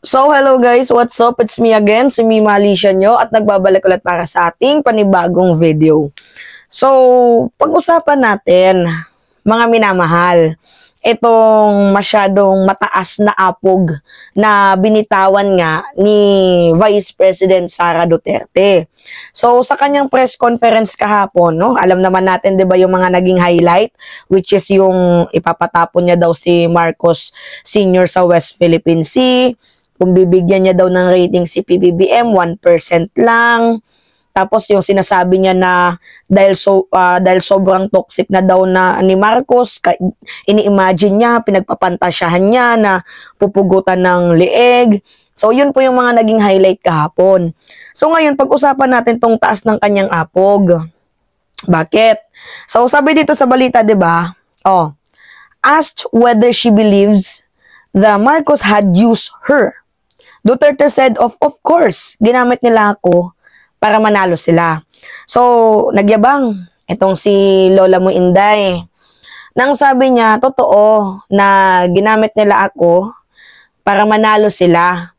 So, hello guys! What's up? It's me again, si Mima Alicia nyo at nagbabalik ulit para sa ating panibagong video. So, pag-usapan natin, mga minamahal, itong masyadong mataas na apog na binitawan nga ni Vice President Sara Duterte. So, sa kanyang press conference kahapon, no, alam naman natin 'di ba yung mga naging highlight which is yung ipapatapon niya daw si Marcos Sr. sa West Philippine Sea kung bibigyan niya daw ng rating si PBBM, 1% lang. Tapos yung sinasabi niya na dahil so uh, dahil sobrang toxic na daw na ni Marcos, ini-imagine niya, pinagpapantasyahan niya na pupugutan ng leeg. So yun po yung mga naging highlight kahapon. So ngayon pag-usapan natin tong taas ng kanyang apog. Bakit? So sabi dito sa balita, 'di ba? Oh. Asked whether she believes that Marcos had used her Duterte said, of, of course, ginamit nila ako para manalo sila. So, nagyabang itong si Lola mo Inday. Nang sabi niya, totoo na ginamit nila ako para manalo sila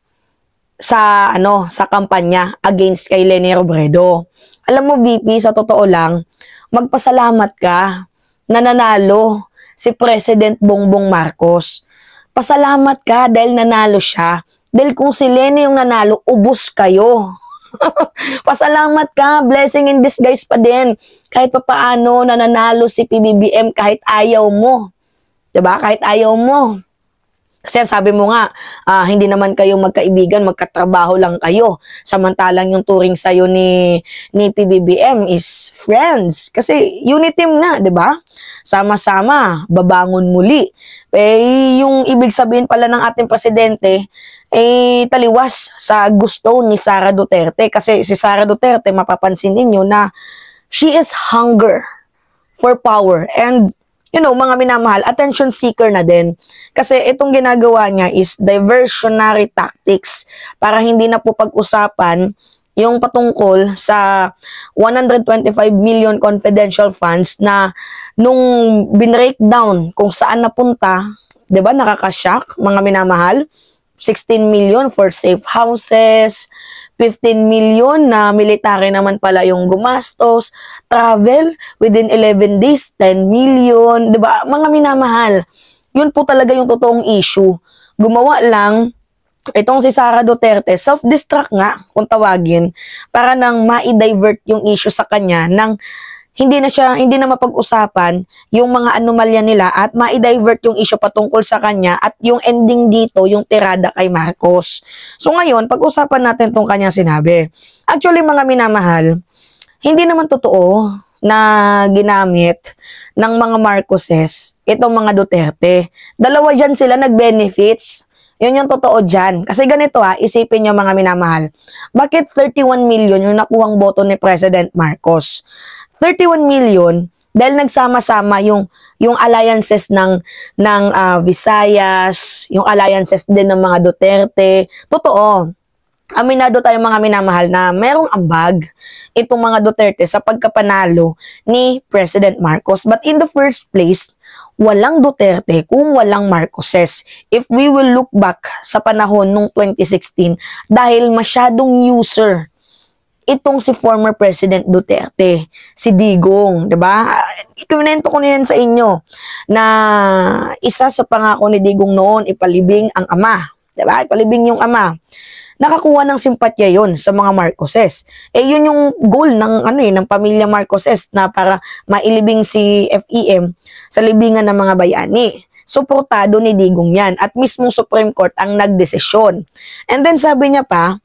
sa ano sa kampanya against kay Lenny Robredo. Alam mo VP, sa totoo lang, magpasalamat ka na nanalo si President Bongbong Marcos. Pasalamat ka dahil nanalo siya dahil kung si Lenny yung nanalo, ubos kayo. Pasalamat ka, blessing in disguise pa din. Kahit papaano nananalo si PBBM kahit ayaw mo. 'Di ba? Kahit ayaw mo. Kasi sabi mo nga, uh, hindi naman kayo magkaibigan, magkatrabaho lang kayo. Samantalang yung touring sa'yo ni, ni PBBM is friends. Kasi unitim na, di ba? Sama-sama, babangon muli. Eh, yung ibig sabihin pala ng ating presidente, eh, taliwas sa gusto ni Sara Duterte. Kasi si Sara Duterte, mapapansin ninyo na she is hunger for power. And, you know, mga minamahal, attention seeker na din. Kasi itong ginagawa niya is diversionary tactics para hindi na po pag-usapan yung patungkol sa 125 million confidential funds na nung binrake down kung saan napunta, 'di ba nakaka nakakashock mga minamahal? 16 million for safe houses, 15 million na military naman pala yung gumastos, travel within 11 days, 10 million, 'di ba? Mga minamahal. 'Yun po talaga yung totoong issue. Gumawa lang itong si Sara Duterte, self-destruct nga kung tawagin para nang ma-divert yung issue sa kanya ng hindi na siya hindi na mapag-usapan yung mga anomalya nila at ma-divert yung issue patungkol sa kanya at yung ending dito yung tirada kay Marcos. So ngayon, pag-usapan natin tong kanya sinabi. Actually mga minamahal, hindi naman totoo na ginamit ng mga Marcoses itong mga Duterte. Dalawa diyan sila nag-benefits. Yun yung totoo dyan. Kasi ganito ha, ah, isipin nyo mga minamahal. Bakit 31 million yung nakuhang boto ni President Marcos? 31 million dahil nagsama-sama yung yung alliances ng ng uh, Visayas, yung alliances din ng mga Duterte. Totoo. Aminado tayo mga minamahal na merong ambag itong mga Duterte sa pagkapanalo ni President Marcos. But in the first place, walang Duterte kung walang Marcoses. If we will look back sa panahon nung 2016 dahil masyadong user itong si former President Duterte, si Digong, 'di ba? Ikinuwento ko na yan sa inyo na isa sa pangako ni Digong noon ipalibing ang ama, 'di ba? Ipalibing yung ama. Nakakuha ng simpatya 'yon sa mga Marcoses. Eh 'yun yung goal ng ano eh ng pamilya Marcoses na para mailibing si FEM sa libingan ng mga bayani suportado ni Digong yan at mismong Supreme Court ang nagdesisyon. And then sabi niya pa,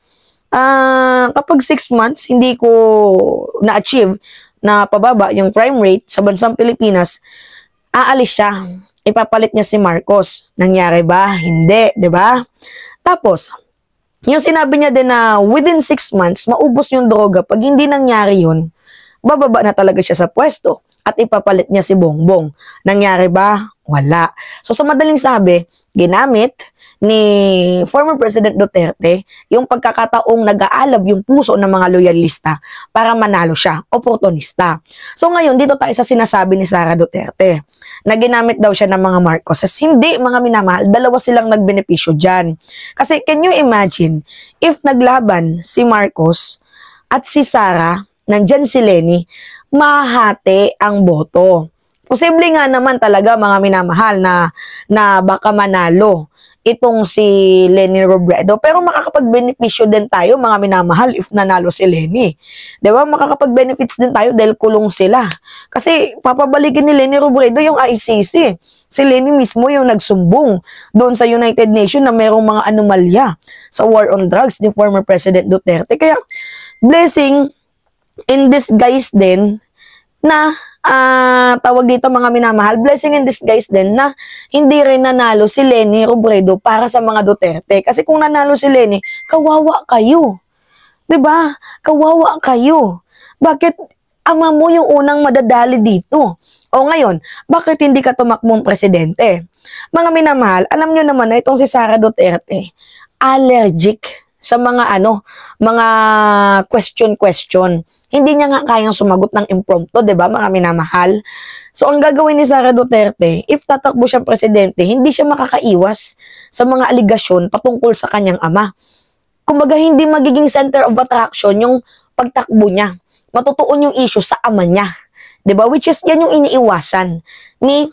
uh, kapag 6 months, hindi ko na-achieve na pababa yung crime rate sa bansang Pilipinas, aalis siya. Ipapalit niya si Marcos. Nangyari ba? Hindi, 'di ba? Tapos, yung sinabi niya din na within 6 months, maubos yung droga. Pag hindi nangyari yun, bababa na talaga siya sa pwesto at ipapalit niya si Bongbong. Nangyari ba? Wala. So, sa madaling sabi, ginamit ni former President Duterte yung pagkakataong nag-aalab yung puso ng mga loyalista para manalo siya, oportunista. So ngayon, dito tayo sa sinasabi ni Sara Duterte na ginamit daw siya ng mga Marcoses. Hindi mga minamahal, dalawa silang nagbenepisyo dyan. Kasi can you imagine, if naglaban si Marcos at si Sara, nandyan si Lenny, mahati ang boto. Posible nga naman talaga mga minamahal na, na baka manalo itong si Lenny Robredo. Pero makakapag-beneficyo din tayo mga minamahal if nanalo si Lenny. ba diba? Makakapag-benefits din tayo dahil kulong sila. Kasi papabalikin ni Lenny Robredo yung ICC. Si Lenny mismo yung nagsumbong doon sa United Nations na mayroong mga anomalya sa war on drugs ni former President Duterte. Kaya blessing in disguise din na uh, tawag dito mga minamahal, blessing in disguise din na hindi rin nanalo si Lenny Robredo para sa mga Duterte. Kasi kung nanalo si Lenny, kawawa kayo. 'Di ba? Kawawa kayo. Bakit ama mo yung unang madadali dito? O ngayon, bakit hindi ka tumakbong presidente? Mga minamahal, alam nyo naman na itong si Sara Duterte, allergic sa mga ano, mga question-question. Hindi niya nga kayang sumagot ng impromptu, 'di ba, mga minamahal? So ang gagawin ni Sara Duterte, if tatakbo siyang presidente, hindi siya makakaiwas sa mga aligasyon patungkol sa kanyang ama. Kumbaga hindi magiging center of attraction yung pagtakbo niya. Matutuon yung issue sa ama niya. 'Di ba? Which is 'yan yung iniiwasan ni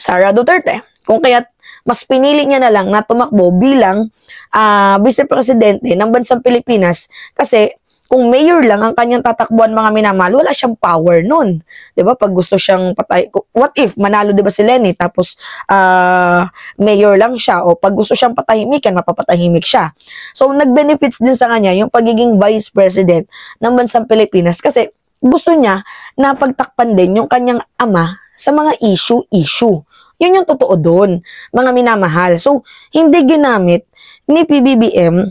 Sara Duterte. Kung kaya mas pinili niya na lang na tumakbo bilang uh, ah, vice presidente ng bansang Pilipinas kasi kung mayor lang ang kanyang tatakbuhan mga minamahal, wala siyang power nun. 'Di ba? Pag gusto siyang patay, what if manalo 'di ba si Lenny tapos uh, mayor lang siya o pag gusto siyang patahimikan, mapapatahimik siya. So nagbenefits din sa kanya yung pagiging vice president ng bansang Pilipinas kasi gusto niya na pagtakpan din yung kanyang ama sa mga issue-issue. Yun yung totoo doon, mga minamahal. So, hindi ginamit ni PBBM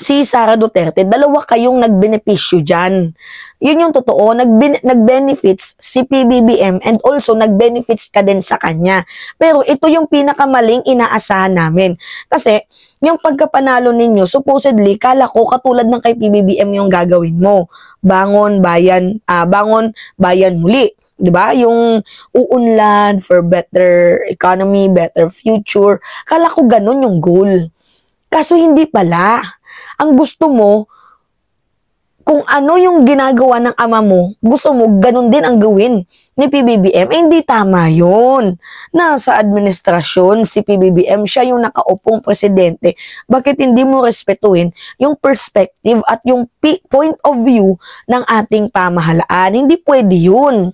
si Sara Duterte, dalawa kayong nagbenepisyo dyan. Yun yung totoo, Nagben nagbenefits si PBBM and also nagbenefits ka din sa kanya. Pero ito yung pinakamaling inaasahan namin. Kasi yung pagkapanalo ninyo, supposedly, kala ko katulad ng kay PBBM yung gagawin mo. Bangon bayan, ah, bangon bayan muli. 'di ba? Yung uunlad for better economy, better future. Kala ko ganun yung goal. Kaso hindi pala ang gusto mo, kung ano yung ginagawa ng ama mo, gusto mo, ganun din ang gawin ni PBBM. Eh, hindi tama yun. Nasa administrasyon si PBBM, siya yung nakaupong presidente. Bakit hindi mo respetuhin yung perspective at yung point of view ng ating pamahalaan? Hindi pwede yun.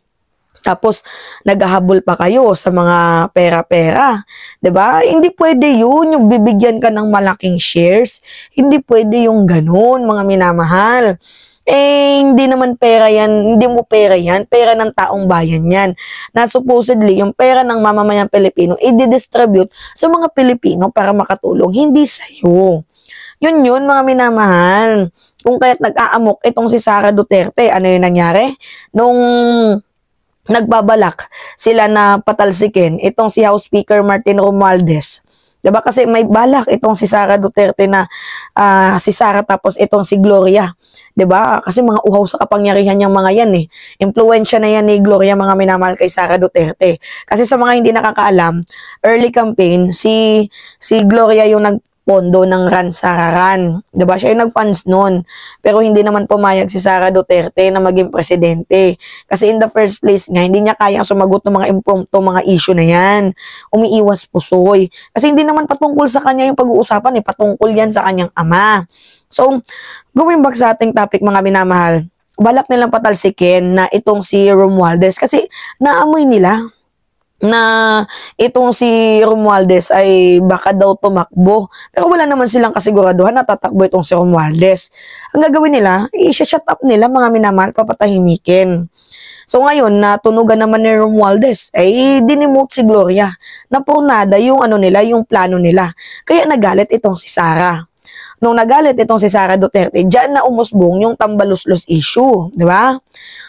Tapos, naghahabol pa kayo sa mga pera-pera. ba? Diba? Hindi pwede yun, yung bibigyan ka ng malaking shares. Hindi pwede yung ganun, mga minamahal. Eh, hindi naman pera yan, hindi mo pera yan, pera ng taong bayan yan. Na supposedly, yung pera ng mamamayang Pilipino, i-distribute sa mga Pilipino para makatulong, hindi sa'yo. Yun yun, mga minamahal. Kung kaya't nag-aamok itong si Sara Duterte, ano yung nangyari? Nung nagbabalak sila na patalsikin itong si House Speaker Martin Romualdez. 'Di ba kasi may balak itong si Sara Duterte na uh, si Sara tapos itong si Gloria. 'Di ba? Kasi mga uhaw sa kapangyarihan yang mga 'yan eh. Impluwensya na 'yan ni Gloria mga minamahal kay Sara Duterte. Kasi sa mga hindi nakakaalam, early campaign si si Gloria yung nag pondo ng Ran Sararan. ba diba? Siya yung nag-funds nun. Pero hindi naman pumayag si Sara Duterte na maging presidente. Kasi in the first place nga, hindi niya kaya sumagot ng mga impromptu, mga issue na yan. Umiiwas pusoy. Kasi hindi naman patungkol sa kanya yung pag-uusapan eh. Patungkol yan sa kanyang ama. So, going back sa ating topic mga minamahal, balak nilang patalsikin na itong si Romualdez kasi naamoy nila na itong si Romualdez ay baka daw tumakbo. Pero wala naman silang kasiguraduhan na tatakbo itong si Romualdez. Ang gagawin nila, i-shut up nila mga minamahal, papatahimikin. So ngayon, natunugan naman ni Romualdez, ay eh, dinimote si Gloria. Napurnada yung ano nila, yung plano nila. Kaya nagalit itong si Sarah nung nagalit itong si Sara Duterte, diyan na umusbong yung tambaluslos issue, di ba?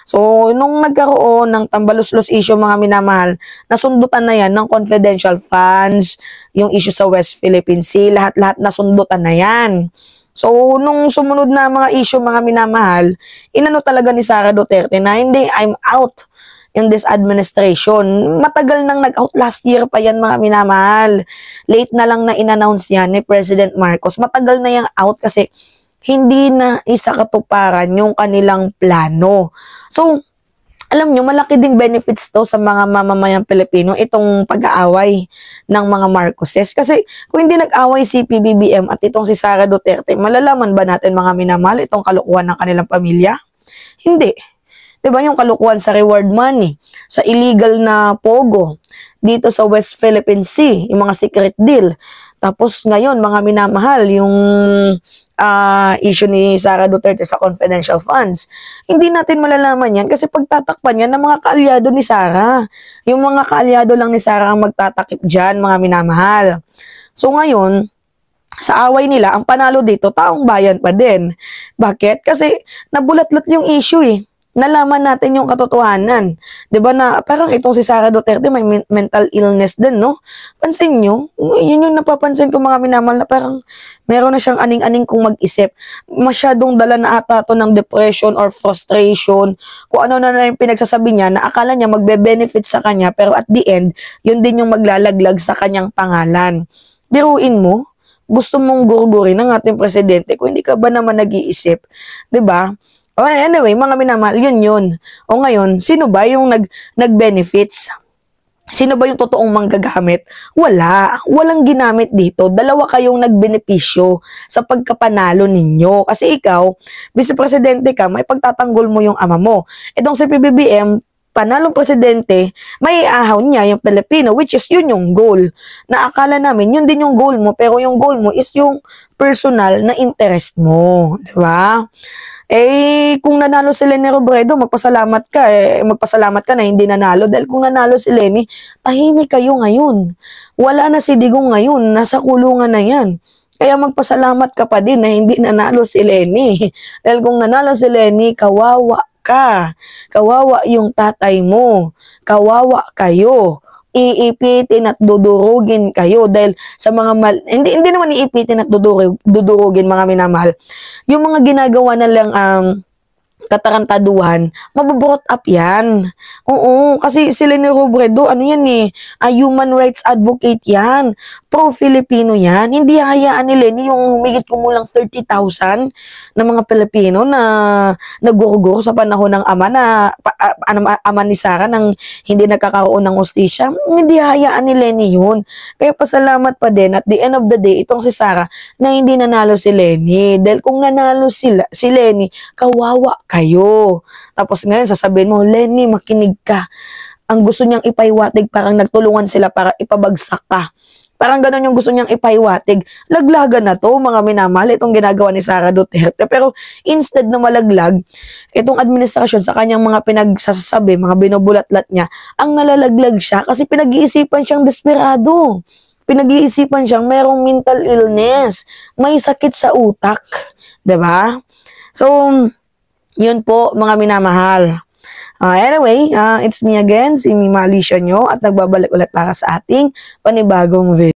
So, nung nagkaroon ng tambaluslos issue mga minamahal, nasundutan na yan ng confidential funds, yung issue sa West Philippine Sea, lahat-lahat nasundutan na yan. So, nung sumunod na mga issue mga minamahal, inano talaga ni Sara Duterte na hindi, I'm out in this administration. Matagal nang nag-out last year pa yan mga minamahal. Late na lang na inannounce yan ni President Marcos. Matagal na yung out kasi hindi na isa katuparan yung kanilang plano. So, alam nyo, malaki ding benefits to sa mga mamamayang Pilipino itong pag-aaway ng mga Marcoses. Kasi kung hindi nag-aaway si PBBM at itong si Sara Duterte, malalaman ba natin mga minamahal itong kalukuhan ng kanilang pamilya? Hindi. 'Di diba, yung kalukuhan sa reward money, sa illegal na pogo, dito sa West Philippine Sea, yung mga secret deal. Tapos ngayon, mga minamahal, yung uh, issue ni Sara Duterte sa confidential funds. Hindi natin malalaman yan kasi pagtatakpan yan ng mga kaalyado ni Sara. Yung mga kaalyado lang ni Sara ang magtatakip dyan, mga minamahal. So ngayon, sa away nila, ang panalo dito, taong bayan pa din. Bakit? Kasi nabulatlat yung issue eh nalaman natin yung katotohanan. 'Di ba na parang itong si Sara Duterte may mental illness din, no? Pansin niyo, yun yung napapansin ko mga minamahal na parang meron na siyang aning-aning kung mag-isip. Masyadong dala na ata to ng depression or frustration. Kung ano na na yung pinagsasabi niya na akala niya magbe-benefit sa kanya pero at the end, yun din yung maglalaglag sa kanyang pangalan. Biruin mo, gusto mong gurgurin ng ating presidente kung hindi ka ba naman nag-iisip, 'di ba? Oh, anyway, mga minamahal, yun yun. O ngayon, sino ba yung nag, nag-benefits? Sino ba yung totoong manggagamit? Wala. Walang ginamit dito. Dalawa kayong nagbenepisyo sa pagkapanalo ninyo. Kasi ikaw, vice-presidente ka, may pagtatanggol mo yung ama mo. Itong e si PBBM, panalong presidente, may ahaw niya yung Pilipino, which is yun yung goal. Na akala namin, yun din yung goal mo, pero yung goal mo is yung personal na interest mo. Di ba? Eh, kung nanalo si Lenny Robredo, magpasalamat ka. Eh, magpasalamat ka na hindi nanalo. Dahil kung nanalo si Lenny, tahimik kayo ngayon. Wala na si Digong ngayon. Nasa kulungan na yan. Kaya magpasalamat ka pa din na hindi nanalo si Lenny. Dahil kung nanalo si Lenny, kawawa ka. Kawawa yung tatay mo. Kawawa kayo iipitin at dudurugin kayo dahil sa mga mal hindi hindi naman iipitin at dudurugin, mga minamahal. Yung mga ginagawa na lang ang um, katarantaduhan, mabuburot up yan. Oo, kasi si ni Robredo, ano yan eh, a human rights advocate yan pro-Filipino yan. Hindi hayaan ni Lenny yung humigit kumulang 30,000 na mga Pilipino na naguguguro sa panahon ng ama na pa, ama, ah, ano, ama ni Sara nang hindi nakakaroon ng hostisya. Hindi hayaan ni Lenny yun. Kaya pasalamat pa din at the end of the day itong si Sara na hindi nanalo si Lenny. Dahil kung nanalo sila, si Lenny, kawawa kayo. Tapos ngayon sasabihin mo, Lenny, makinig ka ang gusto niyang ipaiwatig parang nagtulungan sila para ipabagsak ka. Parang ganun yung gusto niyang ipahiwatig. Laglagan na to, mga minamahal, itong ginagawa ni Sara Duterte. Pero instead na malaglag, itong administrasyon sa kanyang mga pinagsasabi, mga binubulat niya, ang nalalaglag siya kasi pinag-iisipan siyang desperado. Pinag-iisipan siyang merong mental illness, may sakit sa utak, 'di ba? So, yun po mga minamahal. Uh, anyway, uh, it's me again, si Mima Alicia nyo at nagbabalik ulit para sa ating panibagong video.